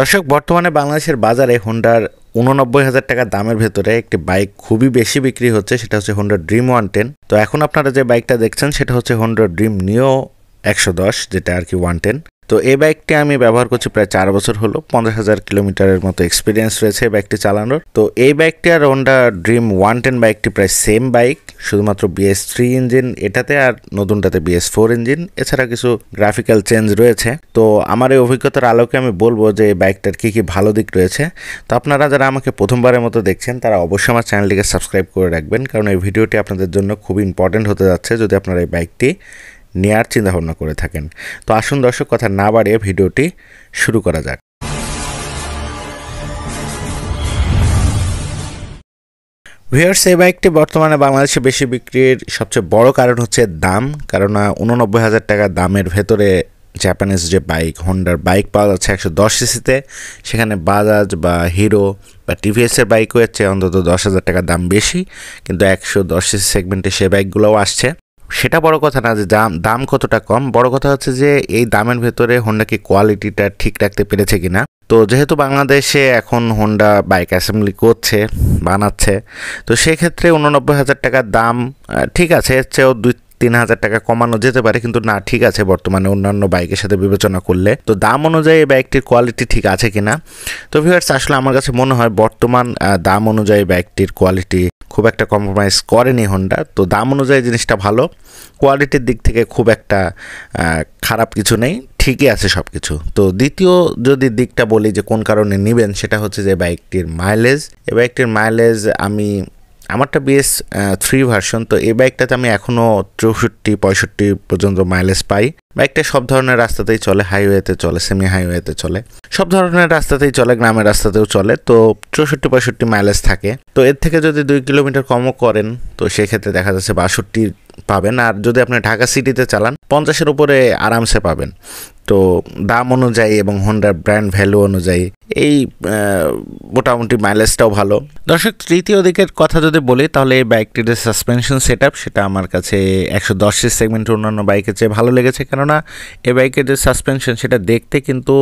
দর্শক বর্তমানে বাংলাদেশের বাজারে হোন্ডার উননব্বই হাজার টাকা দামের ভেতরে একটি বাইক খুবই বেশি বিক্রি হচ্ছে সেটা হচ্ছে হোন্ডা ড্রিম ওয়ান টেন তো এখন আপনারা যে বাইকটা দেখছেন সেটা হচ্ছে হোন্ডা ড্রিম নিও একশো দশ যেটা আর কি ওয়ান টেন তো এই বাইকটি আমি ব্যবহার করছি প্রায় চার বছর হলো পঞ্চাশ হাজার কিলোমিটারের মতো এক্সপিরিয়েন্স রয়েছে বাইকটি চালানোর তো এই বাইকটি আর ওন্ডা ড্রিম ওয়ান টেন বাইকটি প্রায় সেম বাইক শুধুমাত্র বিএস থ্রি ইঞ্জিন এটাতে আর নতুনটাতে বিএস ফোর ইঞ্জিন এছাড়া কিছু গ্রাফিক্যাল চেঞ্জ রয়েছে তো আমার এই অভিজ্ঞতার আলোকে আমি বলবো যে এই বাইকটার কী কী ভালো দিক রয়েছে তো আপনারা যারা আমাকে প্রথমবারের মতো দেখছেন তারা অবশ্যই আমার চ্যানেলটিকে সাবস্ক্রাইব করে রাখবেন কারণ এই ভিডিওটি আপনাদের জন্য খুব ইম্পর্টেন্ট হতে যাচ্ছে যদি আপনারা এই বাইকটি নেয়ার চিন্তাভাবনা করে থাকেন তো আসুন দর্শক কথা না বাড়িয়ে ভিডিওটি শুরু করা যাক ভিওর এই বাইকটি বর্তমানে বাংলাদেশে বেশি বিক্রির সবচেয়ে বড় কারণ হচ্ছে দাম কারণ উননব্বই হাজার টাকা দামের ভেতরে জাপানিজ যে বাইক হন্ডার বাইক পাওয়া যাচ্ছে একশো দশ সিসিতে সেখানে বাজাজ বা হিরো বা টিভিএসের বাইকও হচ্ছে অন্তত দশ হাজার টাকা দাম বেশি কিন্তু একশো দশ সিসি সেগমেন্টে সে বাইকগুলোও আসছে সেটা বড় কথা না যে দাম দাম কতটা কম বড় কথা হচ্ছে যে এই দামের ভেতরে হন্ডা কি কোয়ালিটিটা ঠিক রাখতে পেরেছে কিনা তো যেহেতু বাংলাদেশে এখন হোন্ডা বাইক অ্যাসেম্বলি করছে বানাচ্ছে তো সেক্ষেত্রে উননব্বই হাজার টাকার দাম ঠিক আছে এর চেয়েও দুই তিন হাজার টাকা কমানো যেতে পারে কিন্তু না ঠিক আছে বর্তমানে অন্যান্য বাইকের সাথে বিবেচনা করলে তো দাম অনুযায়ী বাইকটির কোয়ালিটি ঠিক আছে কিনা তো ভিউয়ার্স আসলে আমার কাছে মনে হয় বর্তমান দাম অনুযায়ী বাইকটির কোয়ালিটি খুব একটা কম্প্রোমাইজ করেনি হোন্ডা তো দাম অনুযায়ী জিনিসটা ভালো কোয়ালিটির দিক থেকে খুব একটা খারাপ কিছু নেই ঠিকই আছে সব কিছু তো দ্বিতীয় যদি দিকটা বলি যে কোন কারণে নেবেন সেটা হচ্ছে যে বাইকটির মাইলেজ এ বাইকটির মাইলেজ আমি আমারটা বিএস থ্রি ভার্সন তো এই বাইকটাতে আমি এখনও চৌষট্টি পঁয়ষট্টি পর্যন্ত মাইলেজ পাই বাইকটা সব ধরনের রাস্তাতেই চলে হাইওয়েতে চলে সেমি হাইওয়েতে চলে সব ধরনের রাস্তাতেই চলে গ্রামের রাস্তাতেও চলে তো চৌষট্টি পঁয়ষট্টি মাইলেজ থাকে তো এর থেকে যদি দুই কিলোমিটার কমও করেন তো সেক্ষেত্রে দেখা যাচ্ছে বাষট্টি পাবেন আর যদি আপনি ঢাকা সিটিতে চালান পঞ্চাশের উপরে আরামসে পাবেন তো দাম অনুযায়ী এবং হোন্ডার ব্র্যান্ড ভ্যালু অনুযায়ী এই মোটামুটি মাইলেজটাও ভালো দর্শক তৃতীয় দিকের কথা যদি বলি তাহলে এই বাইকটির যে সাসপেনশন সেট সেটা আমার কাছে একশো দশের সেগমেন্ট অন্যান্য বাইকের চেয়ে ভালো লেগেছে কেননা এ বাইকের যে সাসপেনশন সেটা দেখতে কিন্তু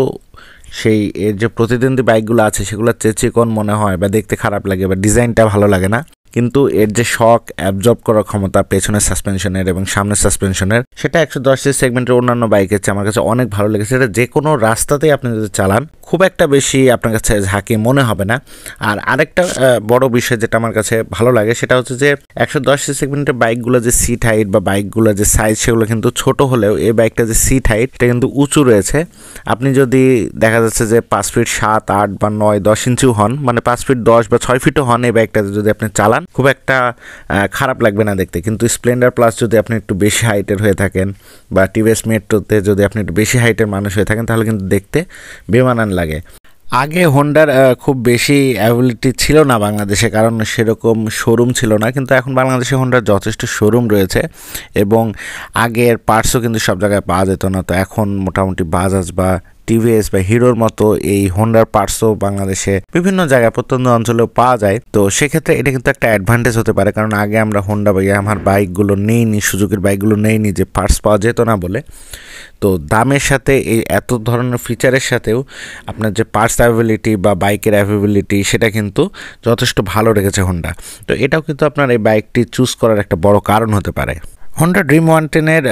সেই এর যে প্রতিদ্বন্দ্বী বাইকগুলো আছে সেগুলো চেচিকন মনে হয় বা দেখতে খারাপ লাগে বা ডিজাইনটা ভালো লাগে না কিন্তু এর যে শক অ্যাবজর্ব করার ক্ষমতা পেছনের সাসপেনশনের এবং সামনের সাসপেনশনের সেটা একশো দশ সেগমেন্টের অন্যান্য বাইকের চেয়ে আমার কাছে অনেক ভালো লেগেছে এটা যে কোনো রাস্তাতেই আপনি যদি চালান খুব একটা বেশি আপনার কাছে ঝাঁকি মনে হবে না আর আরেকটা বড় বিষয় যেটা আমার কাছে ভালো লাগে সেটা হচ্ছে যে একশো দশ সেগমেন্টের বাইকগুলো যে সিট হাইট বা বাইকগুলো যে সাইজ সেগুলো কিন্তু ছোট হলেও এই বাইকটা যে সিট হাইট এটা কিন্তু উঁচু রয়েছে আপনি যদি দেখা যাচ্ছে যে পাঁচ ফিট সাত আট বা নয় দশ ইঞ্চিও হন মানে পাঁচ ফিট দশ বা ছয় ফিটও হন এই বাইকটাতে যদি আপনি চালান পান খুব একটা খারাপ লাগবে না দেখতে কিন্তু স্প্লেন্ডার প্লাস যদি আপনি একটু বেশি হাইটের হয়ে থাকেন বা টিভিএস মেট্রোতে যদি আপনি একটু বেশি হাইটের মানুষ হয়ে থাকেন তাহলে কিন্তু দেখতে বেমানান লাগে আগে হোন্ডার খুব বেশি অ্যাবিলিটি ছিল না বাংলাদেশে কারণ সেরকম শোরুম ছিল না কিন্তু এখন বাংলাদেশে হোন্ডার যথেষ্ট শোরুম রয়েছে এবং আগের পার্টসও কিন্তু সব জায়গায় পাওয়া যেত না তো এখন মোটামুটি বাজাজ বা টিভিএস বা হিরোর মতো এই হোন্ডার পার্টসও বাংলাদেশে বিভিন্ন জায়গায় প্রত্যন্ত অঞ্চলেও পাওয়া যায় তো সেক্ষেত্রে এটা কিন্তু একটা অ্যাডভান্টেজ হতে পারে কারণ আগে আমরা হোন্ডা বা আমার বাইকগুলো নেইনি সুযোগের বাইকগুলো নেইনি যে পার্টস পাওয়া যেত না বলে তো দামের সাথে এই এত ধরনের ফিচারের সাথেও আপনার যে পার্টস অ্যাভেবিলিটি বা বাইকের অ্যাভেবিলিটি সেটা কিন্তু যথেষ্ট ভালো রেখেছে হোন্ডা তো এটাও কিন্তু আপনার এই বাইকটি চুজ করার একটা বড় কারণ হতে পারে হন্ডা ড্রিম ওয়ান টেনের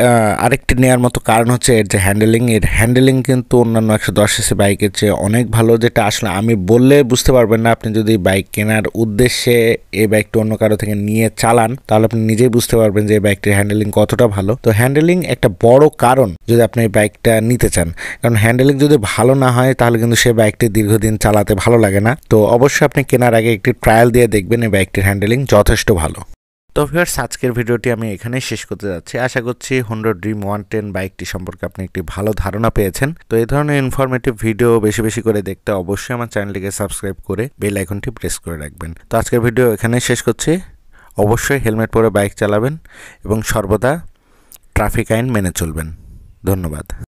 আরেকটি নেওয়ার মতো কারণ হচ্ছে এর যে হ্যান্ডেলিং এর হ্যান্ডেলিং কিন্তু অন্যান্য একশো দশ এসে বাইকের চেয়ে অনেক ভালো যেটা আসলে আমি বললে বুঝতে পারবেন না আপনি যদি বাইক কেনার উদ্দেশ্যে এই বাইকটি অন্য কারো থেকে নিয়ে চালান তাহলে আপনি নিজেই বুঝতে পারবেন যে এই বাইকটির হ্যান্ডেলিং কতটা ভালো তো হ্যান্ডেলিং একটা বড় কারণ যদি আপনি এই বাইকটা নিতে চান কারণ হ্যান্ডেলিং যদি ভালো না হয় তাহলে কিন্তু সে বাইকটি দীর্ঘদিন চালাতে ভালো লাগে না তো অবশ্যই আপনি কেনার আগে একটি ট্রায়াল দিয়ে দেখবেন এই বাইকটির হ্যান্ডেলিং যথেষ্ট ভালো তো ভিউয়ার্স আজকের ভিডিওটি আমি এখানেই শেষ করতে যাচ্ছি আশা করছি হন্ডো ড্রিম ওয়ান টেন বাইকটি সম্পর্কে আপনি একটি ভালো ধারণা পেয়েছেন তো এই ধরনের ইনফরমেটিভ ভিডিও বেশি বেশি করে দেখতে অবশ্যই আমার চ্যানেলটিকে সাবস্ক্রাইব করে বেল আইকনটি প্রেস করে রাখবেন তো আজকের ভিডিও এখানেই শেষ করছি অবশ্যই হেলমেট পরে বাইক চালাবেন এবং সর্বদা ট্রাফিক আইন মেনে চলবেন ধন্যবাদ